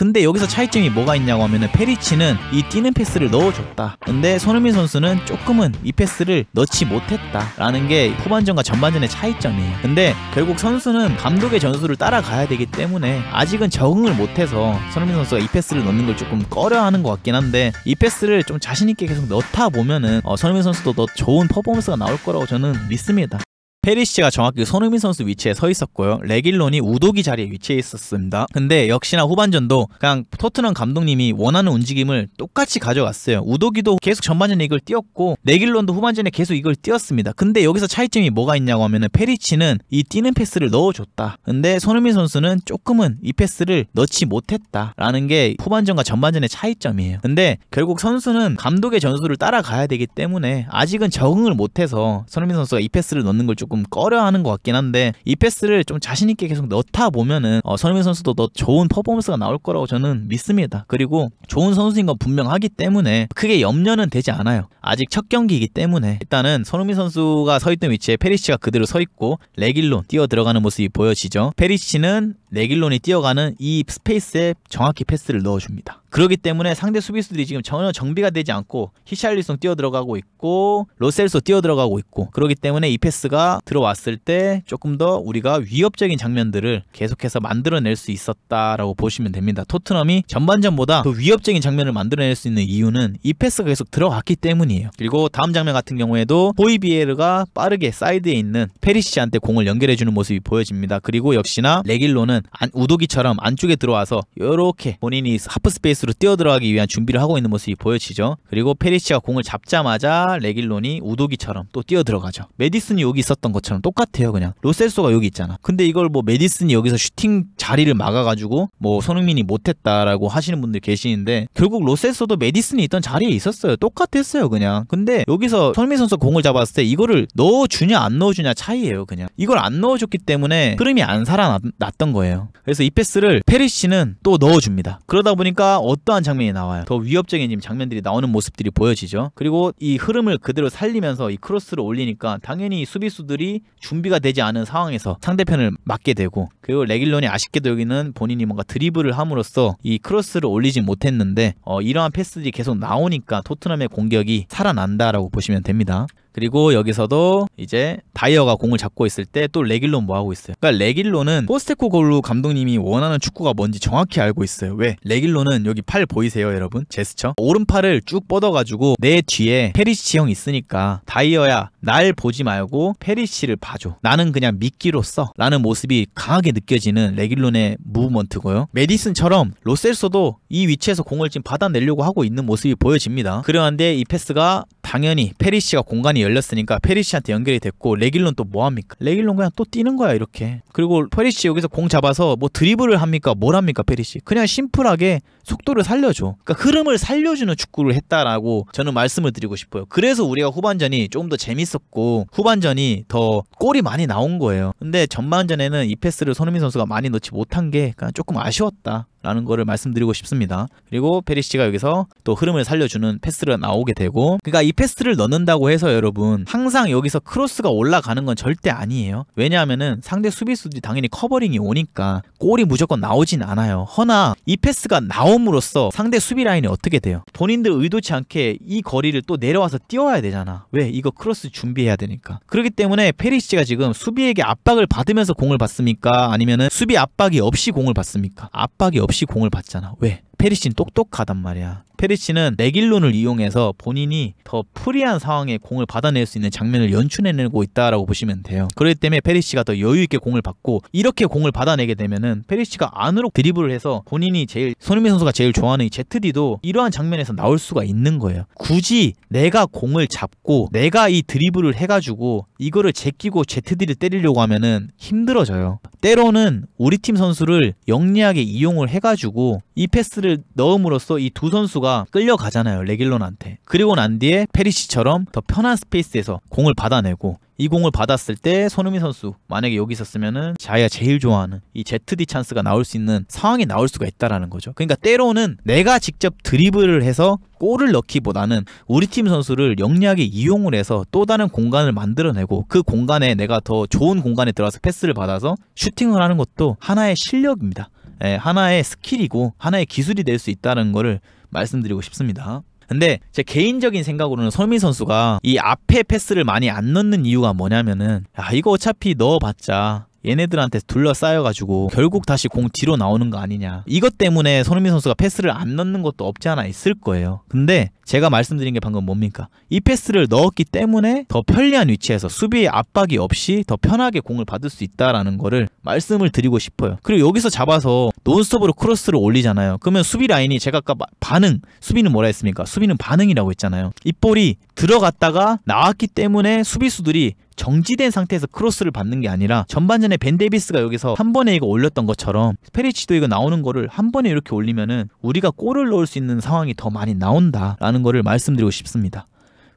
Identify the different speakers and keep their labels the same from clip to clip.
Speaker 1: 근데 여기서 차이점이 뭐가 있냐고 하면 페리치는 이 뛰는 패스를 넣어줬다. 근데 손흥민 선수는 조금은 이 패스를 넣지 못했다라는 게 후반전과 전반전의 차이점이에요. 근데 결국 선수는 감독의 전술을 따라가야 되기 때문에 아직은 적응을 못해서 손흥민 선수가 이 패스를 넣는 걸 조금 꺼려하는 것 같긴 한데 이 패스를 좀 자신 있게 계속 넣다 보면은 어, 손흥민 선수도 더 좋은 퍼포먼스가 나올 거라고 저는 믿습니다. 페리시가 정확히 손흥민 선수 위치에 서 있었고요. 레길론이 우도기 자리에 위치해 있었습니다. 근데 역시나 후반전도 그냥 토트넘 감독님이 원하는 움직임을 똑같이 가져갔어요. 우도기도 계속 전반전에 이걸 띄었고 레길론도 후반전에 계속 이걸 띄었습니다 근데 여기서 차이점이 뭐가 있냐고 하면은 페리치는 이 뛰는 패스를 넣어줬다. 근데 손흥민 선수는 조금은 이 패스를 넣지 못했다라는 게 후반전과 전반전의 차이점이에요. 근데 결국 선수는 감독의 전술을 따라가야 되기 때문에 아직은 적응을 못해서 손흥민 선수가 이 패스를 넣는 걸 조금 조금 꺼려하는 것 같긴 한데 이 패스를 좀 자신 있게 계속 넣다 보면은 어, 손흥민 선수도 더 좋은 퍼포먼스가 나올 거라고 저는 믿습니다. 그리고 좋은 선수인 건 분명하기 때문에 크게 염려는 되지 않아요. 아직 첫 경기이기 때문에 일단은 손흥민 선수가 서 있던 위치에 페리시가 그대로 서 있고 레길론 뛰어 들어가는 모습이 보여지죠. 페리시는 레길론이 뛰어가는 이 스페이스에 정확히 패스를 넣어줍니다. 그렇기 때문에 상대 수비수들이 지금 전혀 정비가 되지 않고 히샬리송 뛰어들어가고 있고 로셀소 뛰어들어가고 있고 그렇기 때문에 이 패스가 들어왔을 때 조금 더 우리가 위협적인 장면들을 계속해서 만들어낼 수 있었다라고 보시면 됩니다. 토트넘이 전반전보다 더 위협적인 장면을 만들어낼 수 있는 이유는 이 패스가 계속 들어갔기 때문이에요. 그리고 다음 장면 같은 경우에도 보이비에르가 빠르게 사이드에 있는 페리시한테 공을 연결해주는 모습이 보여집니다. 그리고 역시나 레길론은 보면은 안, 우도기처럼 안쪽에 들어와서 이렇게 본인이 하프 스페이스로 뛰어 들어가기 위한 준비를 하고 있는 모습이 보여지죠. 그리고 페리시가 공을 잡자마자 레길론이 우도기처럼 또 뛰어 들어가죠. 메디슨이 여기 있었던 것처럼 똑같아요, 그냥. 로셀소가 여기 있잖아. 근데 이걸 뭐 메디슨이 여기서 슈팅 자리를 막아가지고 뭐 손흥민이 못했다라고 하시는 분들 계시는데 결국 로세스도 메디슨이 있던 자리에 있었어요. 똑같았어요 그냥. 근데 여기서 손흥민 선수 공을 잡았을 때 이거를 넣어주냐 안 넣어주냐 차이예요 그냥. 이걸 안 넣어줬기 때문에 흐름이 안 살아났던 거예요. 그래서 이 패스를 페리시는 또 넣어줍니다. 그러다 보니까 어떠한 장면이 나와요. 더 위협적인 장면들이 나오는 모습들이 보여지죠. 그리고 이 흐름을 그대로 살리면서 이 크로스를 올리니까 당연히 수비수들이 준비가 되지 않은 상황에서 상대편을 맞게 되고 그리고 레길론이 아쉽게 아쉽게도 여기는 본인이 뭔가 드리블을 함으로써 이 크로스를 올리지 못했는데 어, 이러한 패스들이 계속 나오니까 토트넘의 공격이 살아난다라고 보시면 됩니다. 그리고 여기서도 이제 바이어가 공을 잡고 있을 때 또 레길론 뭐 하고 있어요. 그러니까 레길론은 포스테코 골루 감독님이 원하는 축구가 뭔지 정확히 알고 있어요. 왜? 레길론은 여기 팔 보이세요, 여러분? 제스처. 오른팔을 쭉 뻗어가지고 내 뒤에 페리시 형 있으니까 다이어야 날 보지 말고 페리시를 봐줘. 나는 그냥 미끼로 써. 라는 모습이 강하게 느껴지는 레길론의 무브먼트고요. 메디슨처럼 로셀소도 이 위치에서 공을 지금 받아내려고 하고 있는 모습이 보여집니다. 그러한데 이 패스가 당연히 페리시가 공간이 열 열렸으니까 페리시한테 연결이 됐고 레길론 또 뭐합니까? 레길론 그냥 또 뛰는 거야 이렇게 그리고 페리시 여기서 공 잡아서 뭐 드리블을 합니까? 뭘 합니까 페리시 그냥 심플하게 속도를 살려줘 그러니까 흐름을 살려주는 축구를 했다라고 저는 말씀을 드리고 싶어요 그래서 우리가 후반전이 조금 더 재밌었고 후반전이 더 골이 많이 나온 거예요 근데 전반전에는 이 패스를 손흥민 선수가 많이 넣지 못한 게 그냥 조금 아쉬웠다 라는 거를 말씀드리고 싶습니다. 그리고 페리시치가 여기서 또 흐름을 살려주는 패스가 나오게 되고 그러니까 이 패스를 넣는다고 해서 여러분 항상 여기서 크로스가 올라가는 건 절대 아니에요. 왜냐하면은 상대 수비수들이 당연히 커버링이 오니까 골이 무조건 나오진 않아요. 허나 이 패스가 나옴으로써 상대 수비 라인이 어떻게 돼요? 본인들 의도치 않게 이 거리를 또 내려와서 뛰어야 되잖아. 왜? 이거 크로스 준비해야 되니까. 그렇기 때문에 페리시치가 지금 수비에게 압박을 받으면서 공을 받습니까? 아니면은 수비 압박이 없이 공을 받습니까? 압박이 없 없이 공을 받잖아. 왜? 페리신 똑똑하단 말이야. 페리치는 내길론을 이용해서 본인이 더 프리한 상황에 공을 받아낼 수 있는 장면을 연출해내고 있다라고 보시면 돼요. 그렇기 때문에 페리치가 더 여유 있게 공을 받고 이렇게 공을 받아내게 되면은 페리치가 안으로 드리블을 해서 본인이 제일 손흥민 선수가 제일 좋아하는 이 ZD도 이러한 장면에서 나올 수가 있는 거예요. 굳이 내가 공을 잡고 내가 이 드리블을 해가지고 이거를 제끼고 ZD를 때리려고 하면은 힘들어져요. 때로는 우리 팀 선수를 영리하게 이용을 해가지고 이 패스를 넣음으로써 이 두 선수가 끌려가잖아요. 레길론한테. 그리고 난 뒤에 페리시처럼 더 편한 스페이스에서 공을 받아내고 이 공을 받았을 때 손흥민 선수 만약에 여기 있었으면은 자야 제일 좋아하는 이 ZD 찬스가 나올 수 있는 상황이 나올 수가 있다라는 거죠. 그러니까 때로는 내가 직접 드리블을 해서 골을 넣기보다는 우리 팀 선수를 영리하게 이용을 해서 또 다른 공간을 만들어내고 그 공간에 내가 더 좋은 공간에 들어와서 패스를 받아서 슈팅을 하는 것도 하나의 실력입니다. 예, 하나의 스킬이고 하나의 기술이 될 수 있다는 것을 말씀드리고 싶습니다. 근데 제 개인적인 생각으로는 서민 선수가 이 앞에 패스를 많이 안 넣는 이유가 뭐냐면은 야 이거 어차피 넣어봤자 얘네들한테 둘러싸여가지고 결국 다시 공 뒤로 나오는 거 아니냐 이것 때문에 손흥민 선수가 패스를 안 넣는 것도 없지 않아 있을 거예요 근데 제가 말씀드린 게 방금 뭡니까 이 패스를 넣었기 때문에 더 편리한 위치에서 수비의 압박이 없이 더 편하게 공을 받을 수 있다라는 거를 말씀을 드리고 싶어요 그리고 여기서 잡아서 논스톱으로 크로스를 올리잖아요 그러면 수비 라인이 제가 아까 반응 수비는 뭐라 했습니까 수비는 반응이라고 했잖아요 이 볼이 들어갔다가 나왔기 때문에 수비수들이 정지된 상태에서 크로스를 받는 게 아니라 전반전에 벤데비스가 여기서 한 번에 이거 올렸던 것처럼 스 페리치도 이거 나오는 거를 한 번에 이렇게 올리면은 우리가 골을 넣을 수 있는 상황이 더 많이 나온다라는 거를 말씀드리고 싶습니다.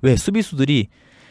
Speaker 1: 왜 수비수들이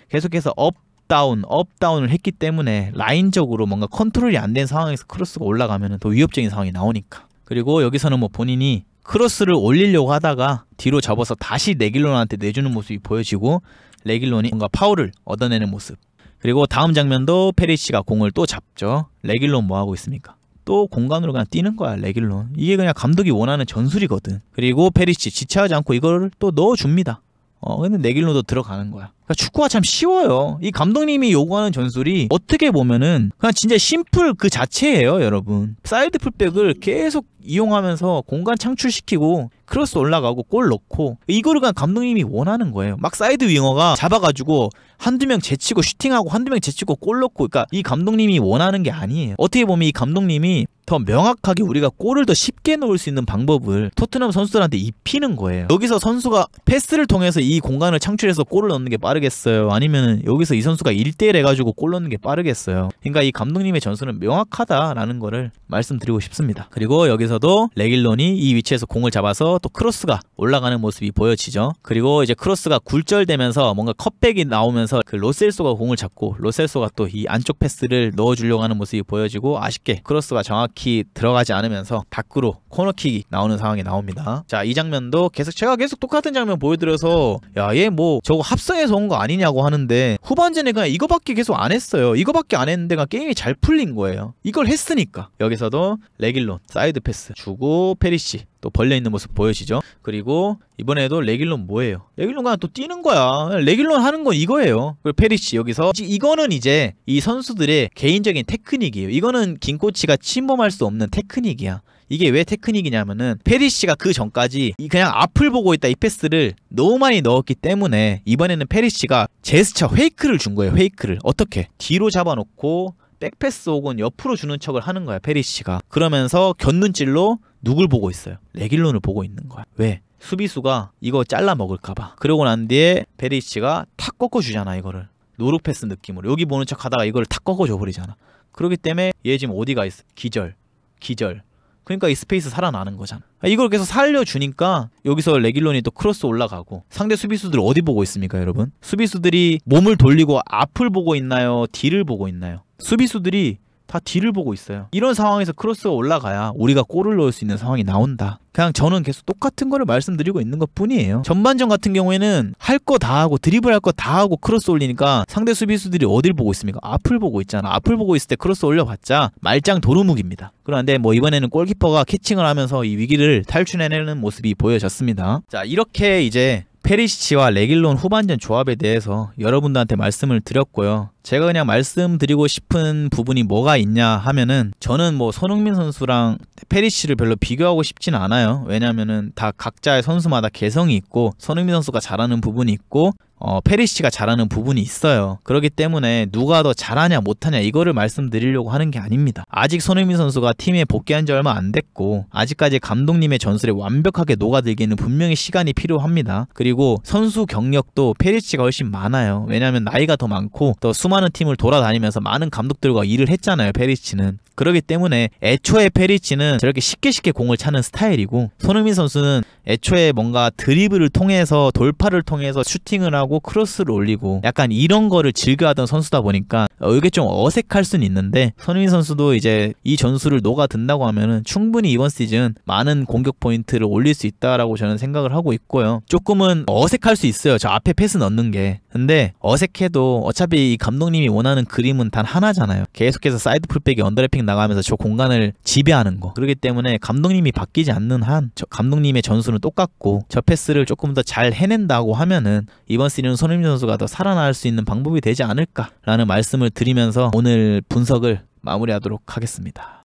Speaker 1: 계속해서 업 다운, 업 다운을 했기 때문에 라인적으로 뭔가 컨트롤이 안 된 상황에서 크로스가 올라가면 더 위협적인 상황이 나오니까. 그리고 여기서는 뭐 본인이 크로스를 올리려고 하다가 뒤로 접어서 다시 레길론한테 내주는 모습이 보여지고 레길론이 뭔가 파울을 얻어내는 모습 그리고 다음 장면도 페리시가 공을 또 잡죠. 레길론 뭐하고 있습니까? 또 공간으로 그냥 뛰는 거야 레길론 이게 그냥 감독이 원하는 전술이거든 그리고 페리시 지체하지 않고 이걸 또 넣어줍니다 어, 근데 내 길로도 들어가는 거야. 그러니까 축구가 참 쉬워요. 이 감독님이 요구하는 전술이 어떻게 보면은 그냥 진짜 심플 그 자체예요, 여러분. 사이드 풀백을 계속 이용하면서 공간 창출시키고 크로스 올라가고 골 넣고 이거를 그냥 감독님이 원하는 거예요. 막 사이드 윙어가 잡아가지고 한두 명 제치고 슈팅하고 한두 명 제치고 골 넣고 그러니까 이 감독님이 원하는 게 아니에요. 어떻게 보면 이 감독님이 더 명확하게 우리가 골을 더 쉽게 넣을 수 있는 방법을 토트넘 선수들한테 입히는 거예요. 여기서 선수가 패스를 통해서 이 공간을 창출해서 골을 넣는 게 빠르겠어요. 아니면 여기서 이 선수가 1대1 해가지고 골 넣는 게 빠르겠어요. 그러니까 이 감독님의 전술은 명확하다라는 거를 말씀드리고 싶습니다. 그리고 여기서도 레길론이 이 위치에서 공을 잡아서 또 크로스가 올라가는 모습이 보여지죠. 그리고 이제 크로스가 굴절되면서 뭔가 컵백이 나오면서 그 로셀소가 공을 잡고 로셀소가 또 이 안쪽 패스를 넣어주려고 하는 모습이 보여지고 아쉽게 크로스가 정확히 정히 들어가지 않으면서 밖으로 코너킥이 나오는 상황이 나옵니다. 자, 이 장면도 계속 제가 계속 똑같은 장면 보여드려서 야, 얘 뭐 저거 합성해서 온 거 아니냐고 하는데 후반전에 그냥 이거밖에 계속 안 했어요. 이거밖에 안 했는데 가 게임이 잘 풀린 거예요. 이걸 했으니까. 여기서도 레길론 사이드 패스 주고 페리시 또 벌레 있는 모습 보여지죠 그리고 이번에도 레길론 뭐예요 레길론가또 뛰는 거야 레길론 하는 건 이거예요 그리고 페리시 여기서 이거는 이제 이 선수들의 개인적인 테크닉이에요 이거는 김코치가 침범할 수 없는 테크닉이야 이게 왜 테크닉이냐면은 페리시가 그 전까지 그냥 앞을 보고 있다 이 패스를 너무 많이 넣었기 때문에 이번에는 페리시가 제스처 페이크를 준 거예요 페이크를 어떻게 뒤로 잡아놓고 백패스 혹은 옆으로 주는 척을 하는 거야 페리시가 그러면서 견눈질로 누굴 보고 있어요? 레길론을 보고 있는 거야. 왜? 수비수가 이거 잘라 먹을까봐. 그러고 난 뒤에 베리치가 탁 꺾어주잖아 이거를. 노루 패스 느낌으로 여기 보는 척 하다가 이걸 탁 꺾어줘 버리잖아. 그러기 때문에 얘 지금 어디가 있어? 기절, 기절. 그러니까 이 스페이스 살아나는 거잖아. 아, 이걸 계속 살려주니까 여기서 레길론이 또 크로스 올라가고 상대 수비수들 어디 보고 있습니까, 여러분? 수비수들이 몸을 돌리고 앞을 보고 있나요? 뒤를 보고 있나요? 수비수들이 다 뒤를 보고 있어요. 이런 상황에서 크로스가 올라가야 우리가 골을 넣을 수 있는 상황이 나온다. 그냥 저는 계속 똑같은 거를 말씀드리고 있는 것 뿐이에요. 전반전 같은 경우에는 할 거 다 하고 드리블 할 거 다 하고 크로스 올리니까 상대 수비수들이 어딜 보고 있습니까? 앞을 보고 있잖아. 앞을 보고 있을 때 크로스 올려봤자 말짱 도루묵입니다. 그런데 뭐 이번에는 골키퍼가 캐칭을 하면서 이 위기를 탈출해내는 모습이 보여졌습니다. 자 이렇게 이제 페리시치와 레길론 후반전 조합에 대해서 여러분들한테 말씀을 드렸고요. 제가 그냥 말씀드리고 싶은 부분이 뭐가 있냐 하면은 저는 뭐 손흥민 선수랑 페리시를 별로 비교하고 싶진 않아요. 왜냐면은 다 각자의 선수마다 개성이 있고 손흥민 선수가 잘하는 부분이 있고 어, 페리시가 잘하는 부분이 있어요. 그렇기 때문에 누가 더 잘하냐 못하냐 이거를 말씀드리려고 하는 게 아닙니다. 아직 손흥민 선수가 팀에 복귀한 지 얼마 안 됐고 아직까지 감독님의 전술에 완벽하게 녹아들기는 에 분명히 시간이 필요합니다. 그리고 선수 경력도 페리시가 훨씬 많아요. 왜냐하면 나이가 더 많고 더숨 수많은 팀을 돌아다니면서 많은 감독들과 일을 했잖아요 페리치는 그러기 때문에 애초에 페리치는 저렇게 쉽게 쉽게 공을 차는 스타일이고 손흥민 선수는 애초에 뭔가 드리블을 통해서 돌파를 통해서 슈팅을 하고 크로스를 올리고 약간 이런 거를 즐겨하던 선수다 보니까 어, 이게 좀 어색할 순 있는데 손흥민 선수도 이제 이 전술을 녹아든다고 하면은 충분히 이번 시즌 많은 공격 포인트를 올릴 수 있다라고 저는 생각을 하고 있고요 조금은 어색할 수 있어요 저 앞에 패스 넣는 게 근데 어색해도 어차피 이 감독 감독님이 원하는 그림은 단 하나잖아요. 계속해서 사이드 풀백이 언더래핑 나가면서 저 공간을 지배하는 거. 그렇기 때문에 감독님이 바뀌지 않는 한 저 감독님의 전술은 똑같고 저 패스를 조금 더 잘 해낸다고 하면은 이번 시즌 손흥민 선수가 더 살아날 수 있는 방법이 되지 않을까라는 말씀을 드리면서 오늘 분석을 마무리하도록 하겠습니다.